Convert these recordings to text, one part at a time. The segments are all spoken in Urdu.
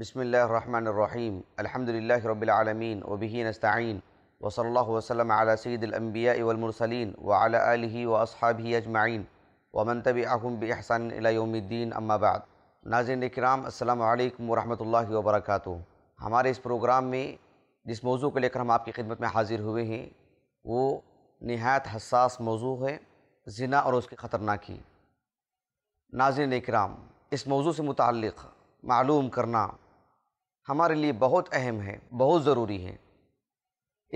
بسم اللہ الرحمن الحمد للہ رب و بہی نستعین و صلی اللہ وسلم سید الانبیاء والمرسلین و آلہ و اصحابہ اجمعین و احسان الی یوم الدین اما بعد ناظرین کرام السلام علیکم ورحمت اللہ وبرکاتہ ہمارے اس پروگرام میں جس موضوع کو لے کر ہم آپ کی خدمت میں حاضر ہوئے ہیں وہ نہایت حساس موضوع ہے زنا اور اس کی خطرناکی ناظرین ناظر کرام اس موضوع سے متعلق معلوم کرنا ہمارے لیے بہت اہم ہے بہت ضروری ہے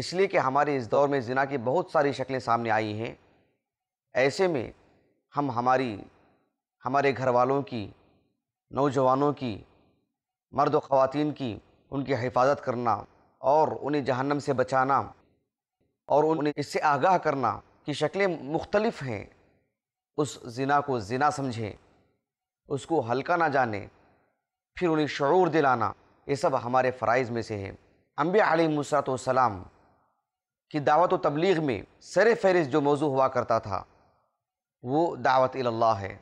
اس لیے کہ ہمارے اس دور میں زنا کی بہت ساری شکلیں سامنے آئی ہیں ایسے میں ہم ہماری ہمارے گھر والوں کی نوجوانوں کی مرد و خواتین کی ان کی حفاظت کرنا اور انہیں جہنم سے بچانا اور انہیں اس سے آگاہ کرنا کہ شکلیں مختلف ہیں اس زنا کو زنا سمجھیں اس کو ہلکا نہ جانیں پھر انہیں شعور دلانا یہ سب ہمارے فرائض میں سے ہیں انبیاء علیہ مصرۃ و کی دعوت و تبلیغ میں سر فہرست جو موضوع ہوا کرتا تھا وہ دعوت اللہ ہے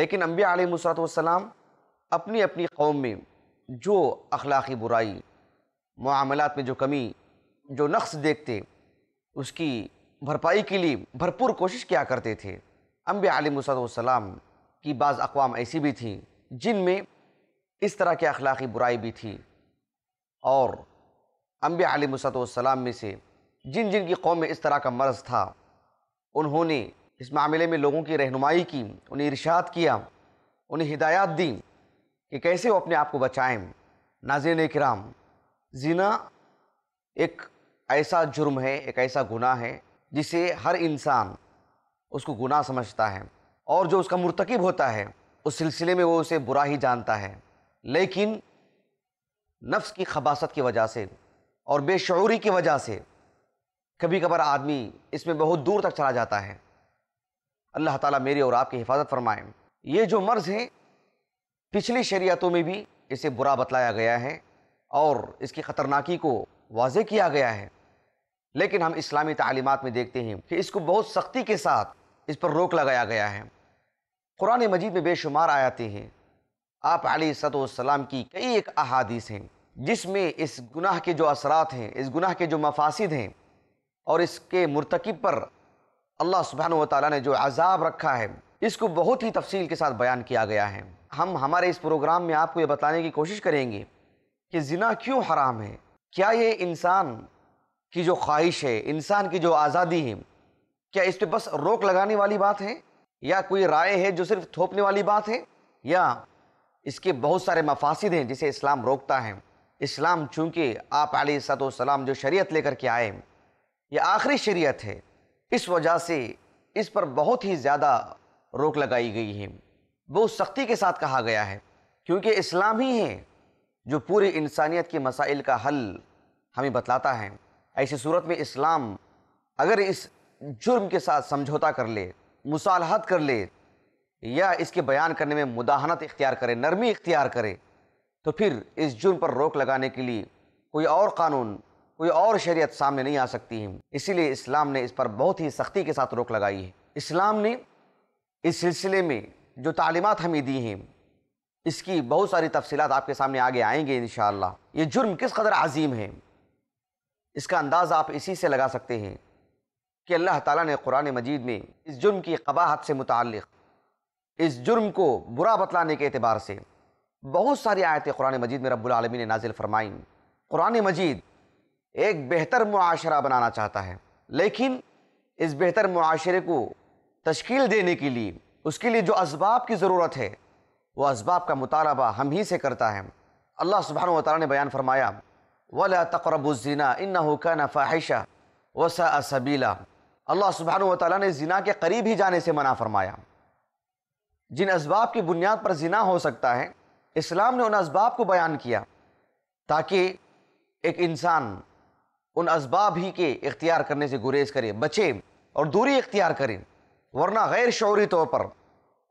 لیکن انبیاء علیہ مصرۃ و اپنی اپنی قوم میں جو اخلاقی برائی معاملات میں جو کمی جو نقص دیکھتے اس کی بھرپائی کے لیے بھرپور کوشش کیا کرتے تھے انبیاء علیہ مساط و کی بعض اقوام ایسی بھی تھیں جن میں اس طرح کی اخلاقی برائی بھی تھی اور انبیاء علی السلام میں سے جن جن کی قوم میں اس طرح کا مرض تھا انہوں نے اس معاملے میں لوگوں کی رہنمائی کی انہیں ارشاد کیا انہیں ہدایات دیں کہ کیسے وہ اپنے آپ کو بچائیں ناظرین کرام زنا ایک ایسا جرم ہے ایک ایسا گناہ ہے جسے ہر انسان اس کو گناہ سمجھتا ہے اور جو اس کا مرتکب ہوتا ہے اس سلسلے میں وہ اسے برا ہی جانتا ہے لیکن نفس کی خباست کی وجہ سے اور بے شعوری کی وجہ سے کبھی کبھار آدمی اس میں بہت دور تک چلا جاتا ہے اللہ تعالیٰ میرے اور آپ کی حفاظت فرمائیں یہ جو مرض ہے پچھلی شریعتوں میں بھی اسے برا بتلایا گیا ہے اور اس کی خطرناکی کو واضح کیا گیا ہے لیکن ہم اسلامی تعلیمات میں دیکھتے ہیں کہ اس کو بہت سختی کے ساتھ اس پر روک لگایا گیا ہے قرآن مجید میں بے شمار آیاتیں ہیں آپ علیہ صد والسلام السلام کی کئی ایک احادیث ہیں جس میں اس گناہ کے جو اثرات ہیں اس گناہ کے جو مفاسد ہیں اور اس کے مرتکب پر اللہ سبحانہ و تعالیٰ نے جو عذاب رکھا ہے اس کو بہت ہی تفصیل کے ساتھ بیان کیا گیا ہے ہم ہمارے اس پروگرام میں آپ کو یہ بتانے کی کوشش کریں گے کہ زنا کیوں حرام ہے کیا یہ انسان کی جو خواہش ہے انسان کی جو آزادی ہے کیا اس پہ بس روک لگانے والی بات ہے یا کوئی رائے ہے جو صرف تھوپنے والی بات ہے یا اس کے بہت سارے مفاسد ہیں جسے اسلام روکتا ہے اسلام چونکہ آپ علیہ صد جو شریعت لے کر کے آئے یہ آخری شریعت ہے اس وجہ سے اس پر بہت ہی زیادہ روک لگائی گئی ہے بہت سختی کے ساتھ کہا گیا ہے کیونکہ اسلام ہی ہے جو پوری انسانیت کے مسائل کا حل ہمیں بتلاتا ہے ایسی صورت میں اسلام اگر اس جرم کے ساتھ سمجھوتا کر لے مصالحت کر لے یا اس کے بیان کرنے میں مداحنت اختیار کرے نرمی اختیار کرے تو پھر اس جرم پر روک لگانے کے لیے کوئی اور قانون کوئی اور شریعت سامنے نہیں آ سکتی ہے اسی لیے اسلام نے اس پر بہت ہی سختی کے ساتھ روک لگائی ہے اسلام نے اس سلسلے میں جو تعلیمات ہمیں دی ہیں اس کی بہت ساری تفصیلات آپ کے سامنے آگے آئیں گے انشاءاللہ یہ جرم کس قدر عظیم ہے اس کا انداز آپ اسی سے لگا سکتے ہیں کہ اللہ تعالیٰ نے قرآن مجید میں اس جرم کی قباحت سے متعلق اس جرم کو برا بتلانے کے اعتبار سے بہت ساری آیتیں قرآن مجید میں رب العالمین نے نازل فرمائیں قرآن مجید ایک بہتر معاشرہ بنانا چاہتا ہے لیکن اس بہتر معاشرے کو تشکیل دینے کے لیے اس کے لیے جو اسباب کی ضرورت ہے وہ اسباب کا مطالبہ ہم ہی سے کرتا ہے اللہ سبحانہ و تعالیٰ نے بیان فرمایا وَلَا تَقْرَبُ الزِّنَا إِنَّهُ كَانَ فَاحِشَ وَسَأَ نہ اللہ سبحانہ و تعالیٰ نے زنا کے قریب ہی جانے سے منع فرمایا جن اسباب کی بنیاد پر زنا ہو سکتا ہے اسلام نے ان اسباب کو بیان کیا تاکہ ایک انسان ان اسباب ہی کے اختیار کرنے سے گریز کرے بچے اور دوری اختیار کرے ورنہ غیر شعوری طور پر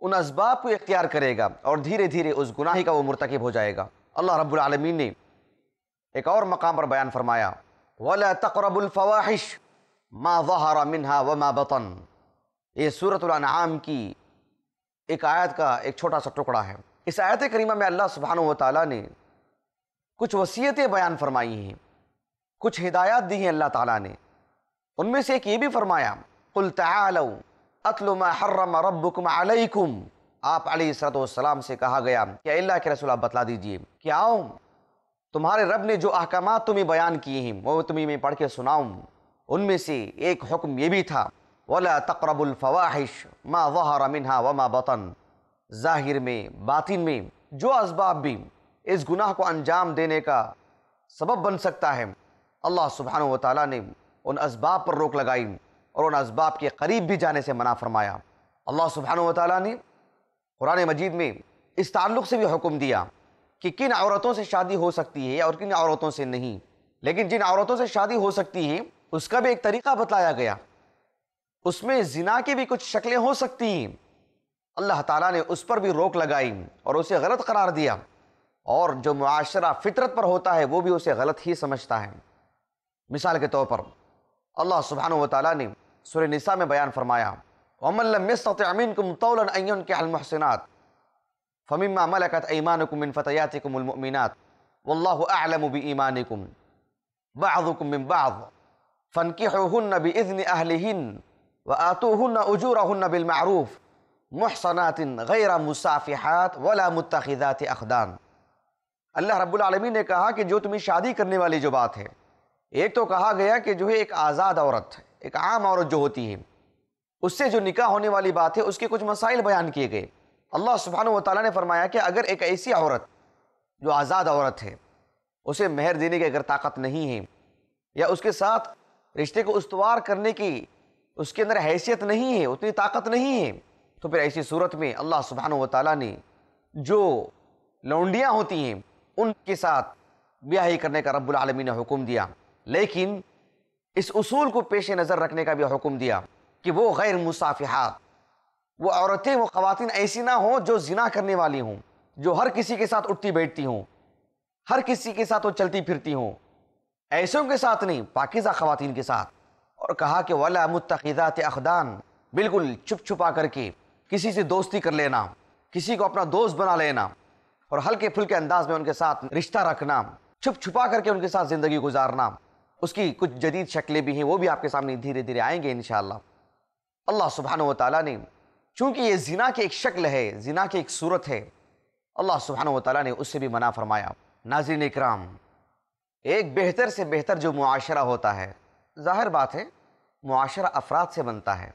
ان اسباب کو اختیار کرے گا اور دھیرے دھیرے اس گناہی کا وہ مرتکب ہو جائے گا اللہ رب العالمین نے ایک اور مقام پر بیان فرمایا ولا تقرب الفواہش مَا ظَهَرَ مِنْهَا وَمَا و بطن یہ صورت الانعام کی ایک آیت کا ایک چھوٹا سا ٹکڑا ہے اس آیت کریمہ میں اللہ سبحانہ و تعالیٰ نے کچھ وصیتیں بیان فرمائی ہیں کچھ ہدایات دی ہیں اللہ تعالیٰ نے ان میں سے ایک یہ بھی فرمایا ربکم علیکم آپ علیہ سرۃ والسلام السلام سے کہا گیا کہ اللہ کے رسول آپ بتلا دیجئے کہ آؤں تمہارے رب نے جو احکامات تمہیں بیان کیے ہیں وہ تمہیں میں پڑھ کے سناؤں ان میں سے ایک حکم یہ بھی تھا وَلَا تَقْرَبُ الْفَوَاحِشُ مَا ظَهَرَ مِنْهَا وَمَا بَطَنُ ظاہر میں باطن میں جو اسباب بھی اس گناہ کو انجام دینے کا سبب بن سکتا ہے اللہ سبحانہ و تعالیٰ نے ان اسباب پر روک لگائی اور ان اسباب کے قریب بھی جانے سے منع فرمایا اللہ سبحانہ و تعالیٰ نے قرآن مجید میں اس تعلق سے بھی حکم دیا کہ کن عورتوں سے شادی ہو سکتی ہے اور کن عورتوں سے نہیں لیکن جن عورتوں سے شادی ہو سکتی ہے اس کا بھی ایک طریقہ بتلایا گیا اس میں زنا کی بھی کچھ شکلیں ہو سکتی ہیں اللہ تعالیٰ نے اس پر بھی روک لگائی اور اسے غلط قرار دیا اور جو معاشرہ فطرت پر ہوتا ہے وہ بھی اسے غلط ہی سمجھتا ہے مثال کے طور پر اللہ سبحانہ و تعالیٰ نے سورہ نساء میں بیان فرمایا وَمَن لَمْ يَسْتَطِعْ مِنْكُمْ طَوْلًا أَن يُنْكِحَ الْمُحْسِنَاتِ فَمِمَّا مَلَكَتْ أَيْمَانُكُمْ مِنْ فَتَيَاتِكُمُ الْمُؤْمِنَاتِ وَاللَّهُ أَعْلَمُ بِإِيمَانِكُمْ بَعْضُكُمْ مِنْ بَعْضٍ فَانْكِحُوهُنَّ بِإِذْنِ أَهْلِهِنَّ وَآتُوهُنَّ أُجُورَهُنَّ بِالْمَعْرُوفِ محصنات غیر مصافحات ولا متخذات اخدان اللہ رب العالمین نے کہا کہ جو تمہیں شادی کرنے والی جو بات ہے ایک تو کہا گیا کہ جو ہے ایک آزاد عورت ایک عام عورت جو ہوتی ہے اس سے جو نکاح ہونے والی بات ہے اس کے کچھ مسائل بیان کیے گئے اللہ سبحانہ و تعالیٰ نے فرمایا کہ اگر ایک ایسی عورت جو آزاد عورت ہے اسے مہر دینے کی اگر طاقت نہیں ہے یا اس کے ساتھ رشتے کو استوار کرنے کی اس کے اندر حیثیت نہیں ہے اتنی طاقت نہیں ہے تو پھر ایسی صورت میں اللہ سبحانہ و تعالیٰ نے جو لونڈیاں ہوتی ہیں ان کے ساتھ بیاہی کرنے کا رب العالمین نے حکم دیا لیکن اس اصول کو پیش نظر رکھنے کا بھی حکم دیا کہ وہ غیر مصافحات وہ عورتیں وہ خواتین ایسی نہ ہوں جو زنا کرنے والی ہوں جو ہر کسی کے ساتھ اٹھتی بیٹھتی ہوں ہر کسی کے ساتھ وہ چلتی پھرتی ہوں ایسوں کے ساتھ نہیں پاکیزہ خواتین کے ساتھ اور کہا کہ وَلَا متحدات اَخْدَان بالکل چھپ چھپا کر کے کسی سے دوستی کر لینا کسی کو اپنا دوست بنا لینا اور ہلکے پھلکے انداز میں ان کے ساتھ رشتہ رکھنا چھپ چھپا کر کے ان کے ساتھ زندگی گزارنا اس کی کچھ جدید شکلیں بھی ہیں وہ بھی آپ کے سامنے دھیرے دھیرے آئیں گے انشاءاللہ اللہ سبحانہ و تعالیٰ نے چونکہ یہ زنا کی ایک شکل ہے زنا کی ایک صورت ہے اللہ سبحانہ و تعالیٰ نے اس سے بھی منع فرمایا ناظرین اکرام ایک بہتر سے بہتر جو معاشرہ ہوتا ہے ظاہر بات ہے معاشرہ افراد سے بنتا ہے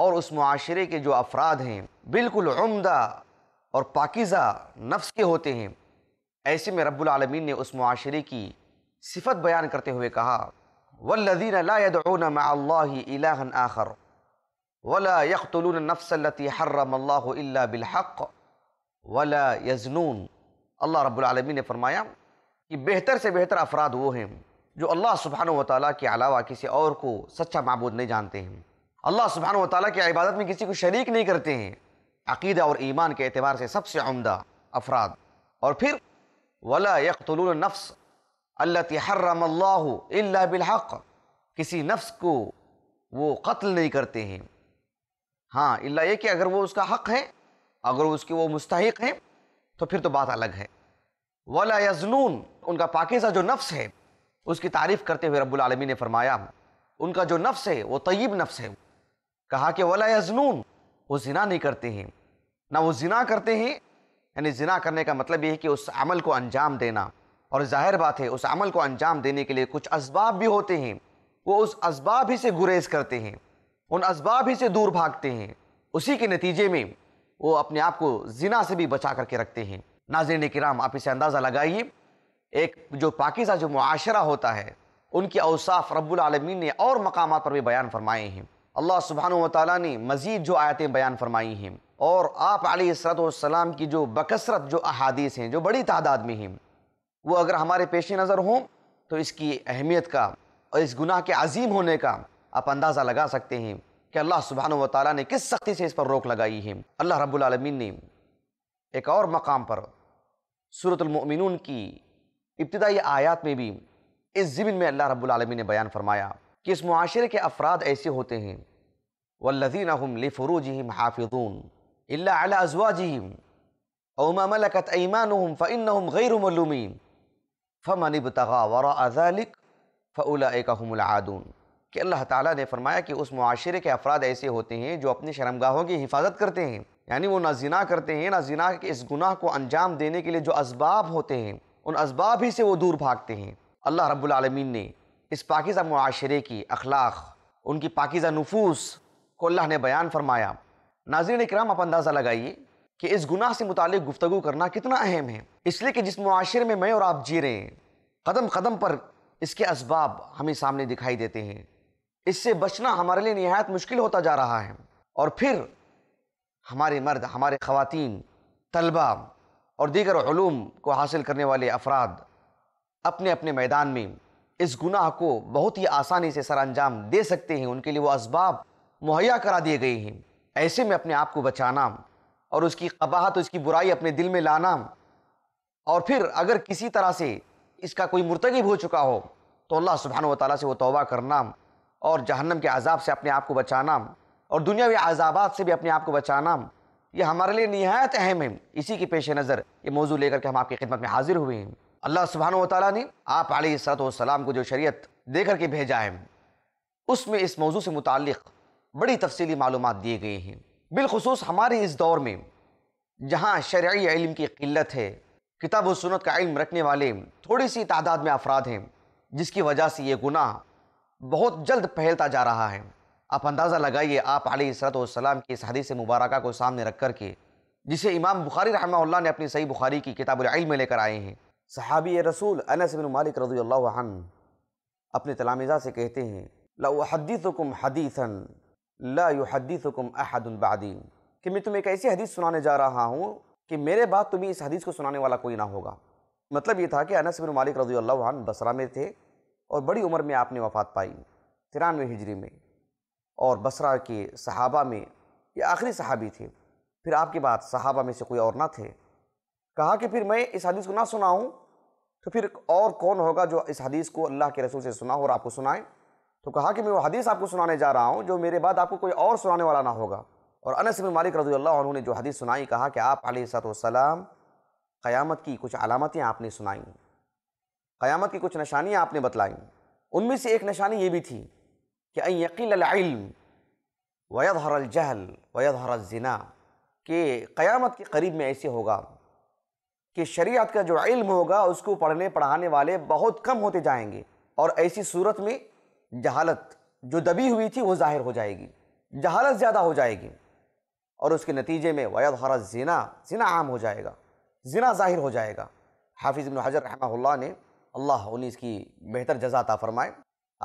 اور اس معاشرے کے جو افراد ہیں بالکل عمدہ اور پاکیزہ نفس کے ہوتے ہیں ایسے میں رب العالمین نے اس معاشرے کی صفت بیان کرتے ہوئے کہا الہا آخر ولا یخل نفسلََ حرم اللہ بالحق ولا يزنون اللہ رب العالمین نے فرمایا کہ بہتر سے بہتر افراد وہ ہیں جو اللہ سبحانہ و تعالیٰ کے علاوہ کسی اور کو سچا معبود نہیں جانتے ہیں اللہ سبحانہ و تعالیٰ کی عبادت میں کسی کو شریک نہیں کرتے ہیں عقیدہ اور ایمان کے اعتبار سے سب سے عمدہ افراد اور پھر ولا یکلون نفس اللہ اللہ بالحق کسی نفس کو وہ قتل نہیں کرتے ہیں ہاں اللہ یہ کہ اگر وہ اس کا حق ہے اگر اس کے وہ مستحق ہیں تو پھر تو بات الگ ہے یزنون ان کا پاکیزہ جو نفس ہے اس کی تعریف کرتے ہوئے رب العالمین نے فرمایا ان کا جو نفس ہے وہ طیب نفس ہے کہا کہ ولا یزنون وہ زنا نہیں کرتے ہیں نہ وہ زنا کرتے ہیں یعنی زنا کرنے کا مطلب یہ ہے کہ اس عمل کو انجام دینا اور ظاہر بات ہے اس عمل کو انجام دینے کے لیے کچھ اسباب بھی ہوتے ہیں وہ اس اسباب ہی سے گریز کرتے ہیں ان اسباب ہی سے دور بھاگتے ہیں اسی کے نتیجے میں وہ اپنے آپ کو زنا سے بھی بچا کر کے رکھتے ہیں ناظرین کرام آپ اسے اندازہ لگائیے ایک جو پاکیزہ جو معاشرہ ہوتا ہے ان کے اوصاف رب العالمین نے اور مقامات پر بھی بیان فرمائے ہیں اللہ سبحانہ و تعالیٰ نے مزید جو آیتیں بیان فرمائی ہیں اور آپ علیہ السلام کی جو بکثرت جو احادیث ہیں جو بڑی تعداد میں ہیں وہ اگر ہمارے پیش نظر ہوں تو اس کی اہمیت کا اور اس گناہ کے عظیم ہونے کا آپ اندازہ لگا سکتے ہیں کہ اللہ سبحانہ وتعالی نے کس سختی سے اس پر روک لگائی ہے اللہ رب العالمین نے ایک اور مقام پر صورت المؤمنون کی ابتدائی آیات میں بھی اس ضمن میں اللہ رب العالمین نے بیان فرمایا کہ اس معاشرے کے افراد ایسے ہوتے ہیں ولزین فروج حافظ الزوا جم اماقت فن غیر فنب تغرآلک فلاک الْعَادُونَ کہ اللہ تعالیٰ نے فرمایا کہ اس معاشرے کے افراد ایسے ہوتے ہیں جو اپنی شرمگاہوں کی حفاظت کرتے ہیں یعنی وہ نہ زنا کرتے ہیں نہ زنا کے اس گناہ کو انجام دینے کے لیے جو اسباب ہوتے ہیں ان اسباب ہی سے وہ دور بھاگتے ہیں اللہ رب العالمین نے اس پاکیزہ معاشرے کی اخلاق ان کی پاکیزہ نفوس کو اللہ نے بیان فرمایا ناظرین اکرام آپ اندازہ لگائیے کہ اس گناہ سے متعلق گفتگو کرنا کتنا اہم ہے اس لیے کہ جس معاشرے میں میں اور آپ جی رہے ہیں قدم قدم پر اس کے اسباب ہمیں سامنے دکھائی دیتے ہیں اس سے بچنا ہمارے لیے نہایت مشکل ہوتا جا رہا ہے اور پھر ہمارے مرد ہمارے خواتین طلبہ اور دیگر علوم کو حاصل کرنے والے افراد اپنے اپنے میدان میں اس گناہ کو بہت ہی آسانی سے سر انجام دے سکتے ہیں ان کے لیے وہ اسباب مہیا کرا دیے گئے ہیں ایسے میں اپنے آپ کو بچانا اور اس کی قباحت اس کی برائی اپنے دل میں لانا اور پھر اگر کسی طرح سے اس کا کوئی مرتکب ہو چکا ہو تو اللہ سبحانہ و تعالیٰ سے وہ توبہ کرنا اور جہنم کے عذاب سے اپنے آپ کو بچانا اور دنیا عذابات سے بھی اپنے آپ کو بچانا یہ ہمارے لیے نہایت اہم ہے اسی کے پیش نظر یہ موضوع لے کر کے ہم آپ کی خدمت میں حاضر ہوئے ہیں اللہ سبحانہ و تعالیٰ نے آپ علیہ السلام کو جو شریعت دے کر کے بھیجا ہے اس میں اس موضوع سے متعلق بڑی تفصیلی معلومات دیے گئے ہیں بالخصوص ہمارے اس دور میں جہاں شرعی علم کی قلت ہے کتاب و سنت کا علم رکھنے والے تھوڑی سی تعداد میں افراد ہیں جس کی وجہ سے یہ گناہ بہت جلد پھیلتا جا رہا ہے آپ اندازہ لگائیے آپ علیہ و السلام کی اس حدیث مبارکہ کو سامنے رکھ کر کے جسے امام بخاری رحمہ اللہ نے اپنی صحیح بخاری کی کتاب العلم میں لے کر آئے ہیں صحابی رسول انس بن مالک رضی اللہ عنہ اپنے تلامزہ سے کہتے ہیں لَأُحَدِّثُكُمْ حَدِيثًا لَا يُحَدِّثُكُمْ أَحَدٌ كم کہ میں تمہیں ایک ایسی حدیث سنانے جا رہا ہوں کہ میرے بعد تمہیں اس حدیث کو سنانے والا کوئی نہ ہوگا مطلب یہ تھا کہ انس بن مالک رضی اللہ عنہ بصرہ میں تھے اور بڑی عمر میں آپ نے وفات پائی ترانوے ہجری میں اور بسرہ کے صحابہ میں یہ آخری صحابی تھے پھر آپ کے بعد صحابہ میں سے کوئی اور نہ تھے کہا کہ پھر میں اس حدیث کو نہ سناؤں تو پھر اور کون ہوگا جو اس حدیث کو اللہ کے رسول سے سنا اور آپ کو سنائے تو کہا کہ میں وہ حدیث آپ کو سنانے جا رہا ہوں جو میرے بعد آپ کو کوئی اور سنانے والا نہ ہوگا اور انس بن مالک رضی اللہ عنہ نے جو حدیث سنائی کہا کہ آپ علیہ صاحب والسلام السلام قیامت کی کچھ علامتیں آپ نے سنائیں قیامت کی کچھ نشانیاں آپ نے بتلائیں ان میں سے ایک نشانی یہ بھی تھی کہ اَن یقیل العلم وید حر الجہل وید الزنا کہ قیامت کے قریب میں ایسے ہوگا کہ شریعت کا جو علم ہوگا اس کو پڑھنے پڑھانے والے بہت کم ہوتے جائیں گے اور ایسی صورت میں جہالت جو دبی ہوئی تھی وہ ظاہر ہو جائے گی جہالت زیادہ ہو جائے گی اور اس کے نتیجے میں ویاد حرا زنا زنا عام ہو جائے گا زنا ظاہر ہو جائے گا حافظ ابن حجر رحمہ اللہ نے اللہ انہیں اس کی بہتر جزا عطا فرمائے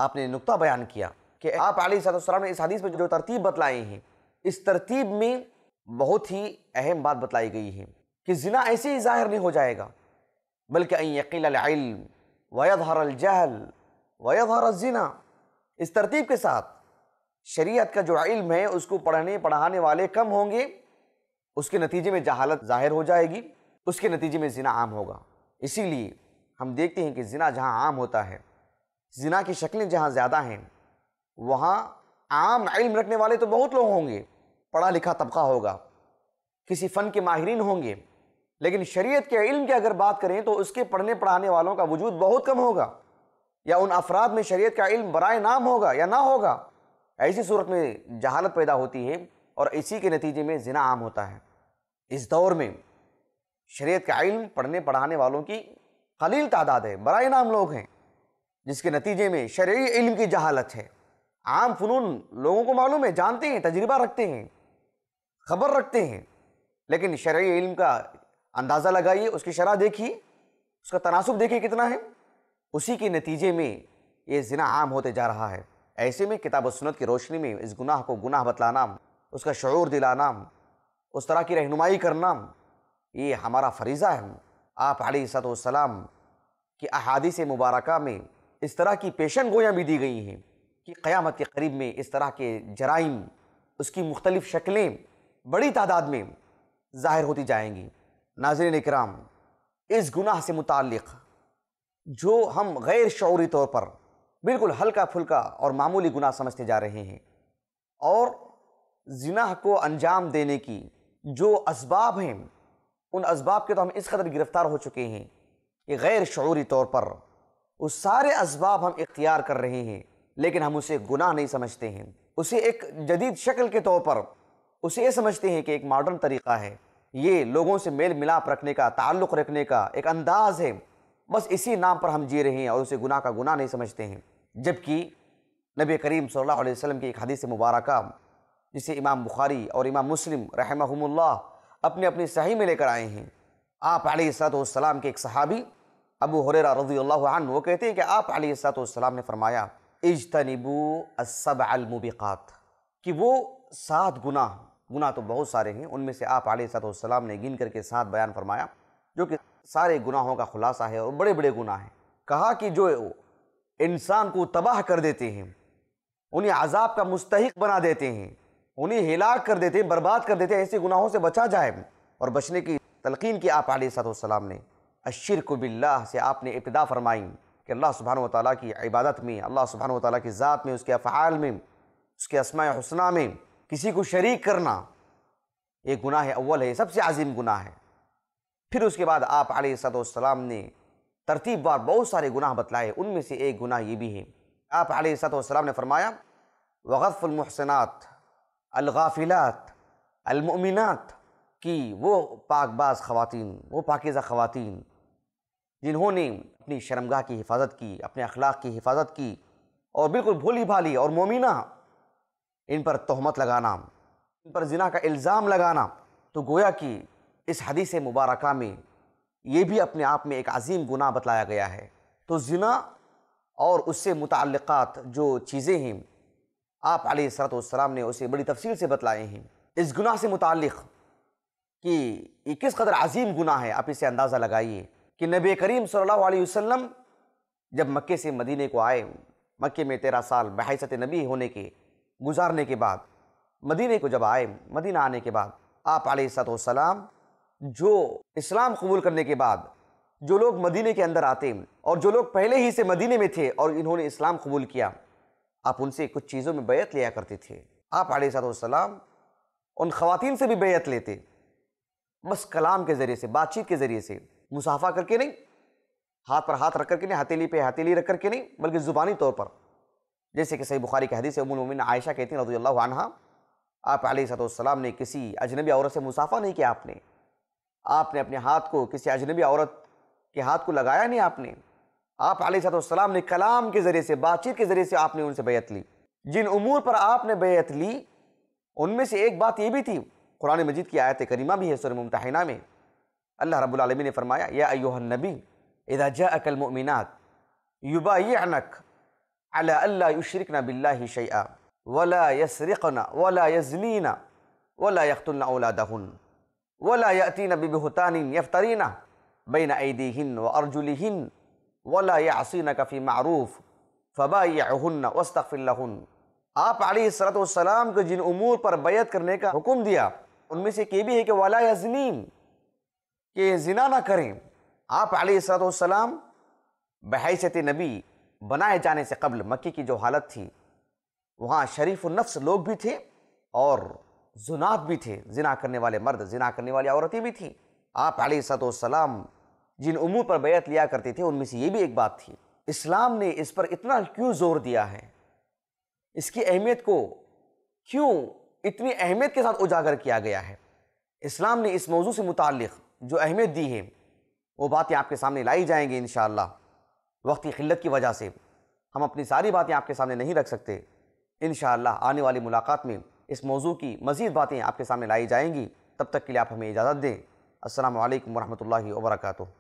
آپ نے نقطہ بیان کیا کہ آپ علیہ السلام نے اس حدیث میں جو ترتیب بتلائی ہیں اس ترتیب میں بہت ہی اہم بات بتلائی گئی ہے کہ زنا ایسے ہی ظاہر نہیں ہو جائے گا بلکہ عین یقین العلم ویظہر الجہل ویظہر الزنا اس ترتیب کے ساتھ شریعت کا جو علم ہے اس کو پڑھنے پڑھانے والے کم ہوں گے اس کے نتیجے میں جہالت ظاہر ہو جائے گی اس کے نتیجے میں زنا عام ہوگا اسی لیے ہم دیکھتے ہیں کہ زنا جہاں عام ہوتا ہے زنا کی شکلیں جہاں زیادہ ہیں وہاں عام علم رکھنے والے تو بہت لوگ ہوں گے پڑھا لکھا طبقہ ہوگا کسی فن کے ماہرین ہوں گے لیکن شریعت کے علم کی اگر بات کریں تو اس کے پڑھنے پڑھانے والوں کا وجود بہت کم ہوگا یا ان افراد میں شریعت کا علم برائے نام ہوگا یا نہ ہوگا ایسی صورت میں جہالت پیدا ہوتی ہے اور اسی کے نتیجے میں زنا عام ہوتا ہے اس دور میں شریعت کا علم پڑھنے پڑھانے والوں کی خلیل تعداد ہے برائے نام لوگ ہیں جس کے نتیجے میں شرعی علم کی جہالت ہے عام فنون لوگوں کو معلوم ہے جانتے ہیں تجربہ رکھتے ہیں خبر رکھتے ہیں لیکن شرعی علم کا اندازہ لگائیے اس کی شرح دیکھیے اس کا تناسب دیکھیے کتنا ہے اسی کے نتیجے میں یہ زنا عام ہوتے جا رہا ہے ایسے میں کتاب و سنت کی روشنی میں اس گناہ کو گناہ بتلانا اس کا شعور دلانا اس طرح کی رہنمائی کرنا یہ ہمارا فریضہ ہے آپ علیہ صد والسلام السلام کی احادیث مبارکہ میں اس طرح کی پیشن گویاں بھی دی گئی ہیں کہ قیامت کے قریب میں اس طرح کے جرائم اس کی مختلف شکلیں بڑی تعداد میں ظاہر ہوتی جائیں گی ناظرین اکرام اس گناہ سے متعلق جو ہم غیر شعوری طور پر بالکل ہلکا پھلکا اور معمولی گناہ سمجھتے جا رہے ہیں اور زناح کو انجام دینے کی جو اسباب ہیں ان اسباب کے تو ہم اس قدر گرفتار ہو چکے ہیں کہ غیر شعوری طور پر وہ سارے اسباب ہم اختیار کر رہے ہیں لیکن ہم اسے گناہ نہیں سمجھتے ہیں اسے ایک جدید شکل کے طور پر اسے یہ سمجھتے ہیں کہ ایک ماڈرن طریقہ ہے یہ لوگوں سے میل ملاپ رکھنے کا تعلق رکھنے کا ایک انداز ہے بس اسی نام پر ہم جی رہے ہیں اور اسے گناہ کا گناہ نہیں سمجھتے ہیں جبکہ نبی کریم صلی اللہ علیہ وسلم کی ایک حدیث مبارکہ جسے امام بخاری اور امام مسلم رحمہم اللہ اپنے اپنی صحیح میں لے کر آئے ہیں آپ علیہ السلاۃ والسلام کے ایک صحابی ابو حریرہ رضی اللہ عنہ وہ کہتے ہیں کہ آپ علیہ السلاۃ والسلام نے فرمایا اجتنبو السبع المبقات کہ وہ سات گناہ گناہ تو بہت سارے ہیں ان میں سے آپ علیہ صاحب السلام نے گن کر کے ساتھ بیان فرمایا جو کہ سارے گناہوں کا خلاصہ ہے اور بڑے بڑے گناہ ہیں کہا کہ جو انسان کو تباہ کر دیتے ہیں انہیں عذاب کا مستحق بنا دیتے ہیں انہیں ہلاک کر دیتے ہیں برباد کر دیتے ہیں ایسے گناہوں سے بچا جائے اور بچنے کی تلقین کی آپ علیہ صاحب السلام نے الشرک باللہ سے آپ نے ابتدا فرمائی کہ اللہ سبحانہ و تعالیٰ کی عبادت میں اللہ سبحانہ و تعالیٰ کی ذات میں اس کے افعال میں اس کے اسماء حسنہ میں کسی کو شریک کرنا یہ گناہ اول ہے سب سے عظیم گناہ ہے پھر اس کے بعد آپ علیہ السلام والسلام نے ترتیب بار بہت سارے گناہ بتلائے ان میں سے ایک گناہ یہ بھی ہے آپ علیہ السلام نے فرمایا وغف المحسنات الغافلات المؤمنات کی وہ پاک باز خواتین وہ پاکیزہ خواتین جنہوں نے اپنی شرمگاہ کی حفاظت کی اپنے اخلاق کی حفاظت کی اور بالکل بھولی بھالی اور مومنہ ان پر تہمت لگانا ان پر زنا کا الزام لگانا تو گویا کہ اس حدیث مبارکہ میں یہ بھی اپنے آپ میں ایک عظیم گناہ بتلایا گیا ہے تو زنا اور اس سے متعلقات جو چیزیں ہیں آپ علیہ سرت والسلام نے اسے بڑی تفصیل سے بتلائے ہیں اس گناہ سے متعلق کہ یہ کس قدر عظیم گناہ ہے آپ اسے اندازہ لگائیے کہ نبی کریم صلی اللہ علیہ وسلم جب مکے سے مدینے کو آئے مکے میں تیرہ سال بحیثت نبی ہونے کے گزارنے کے بعد مدینہ کو جب آئے مدینہ آنے کے بعد آپ علیہ صد و السلام جو اسلام قبول کرنے کے بعد جو لوگ مدینہ کے اندر آتے اور جو لوگ پہلے ہی سے مدینہ میں تھے اور انہوں نے اسلام قبول کیا آپ ان سے کچھ چیزوں میں بیعت لیا کرتے تھے آپ علیہ سادلام ان خواتین سے بھی بیعت لیتے بس کلام کے ذریعے سے بات چیت کے ذریعے سے مسافہ کر کے نہیں ہاتھ پر ہاتھ رکھ کر کے نہیں ہتیلی پہ ہتیلی رکھ کر کے نہیں بلکہ زبانی طور پر جیسے کہ صحیح بخاری کی حدیث ام المومن عائشہ کہتی ہیں رضی اللہ عنہ آپ علیہ صد والسلام نے کسی اجنبی عورت سے مصافہ نہیں کیا آپ نے آپ نے اپنے ہاتھ کو کسی اجنبی عورت کے ہاتھ کو لگایا نہیں آپ نے آپ علیہ السلام نے کلام کے ذریعے سے بات چیت کے ذریعے سے آپ نے ان سے بیعت لی جن امور پر آپ نے بیعت لی ان میں سے ایک بات یہ بھی تھی قرآن مجید کی آیت کریمہ بھی ہے سر ممتحنہ میں اللہ رب العالمین نے فرمایا یا ایوہ النبی اذا جاءک المؤمنات یبایعنک علی اللہ یشرکنا باللہ شیئا ولا یسرقنا ولا یزنینا ولا یقتلنا اولادہن ولا یأتین ببہتان یفترین بین ایدیہن و ارجلہن ولا یعصینک فی معروف فبائعہن واستغفر لہن آپ علیہ السلام کو جن امور پر بیعت کرنے کا حکم دیا ان میں سے کی بھی ہے کہ ولا یزنین کہ زنا نہ کریں آپ علیہ السلام بحیثت نبی بنائے جانے سے قبل مکے کی جو حالت تھی وہاں شریف و نفس لوگ بھی تھے اور زنات بھی تھے زنا کرنے والے مرد زنا کرنے والی عورتیں بھی تھیں آپ علیہ صد والسلام السلام جن امور پر بیعت لیا کرتے تھے ان میں سے یہ بھی ایک بات تھی اسلام نے اس پر اتنا کیوں زور دیا ہے اس کی اہمیت کو کیوں اتنی اہمیت کے ساتھ اجاگر کیا گیا ہے اسلام نے اس موضوع سے متعلق جو اہمیت دی ہے وہ باتیں آپ کے سامنے لائی جائیں گی انشاءاللہ اللہ وقت کی قلت کی وجہ سے ہم اپنی ساری باتیں آپ کے سامنے نہیں رکھ سکتے انشاءاللہ آنے والی ملاقات میں اس موضوع کی مزید باتیں آپ کے سامنے لائی جائیں گی تب تک کے لیے آپ ہمیں اجازت دیں السلام علیکم ورحمۃ اللہ وبرکاتہ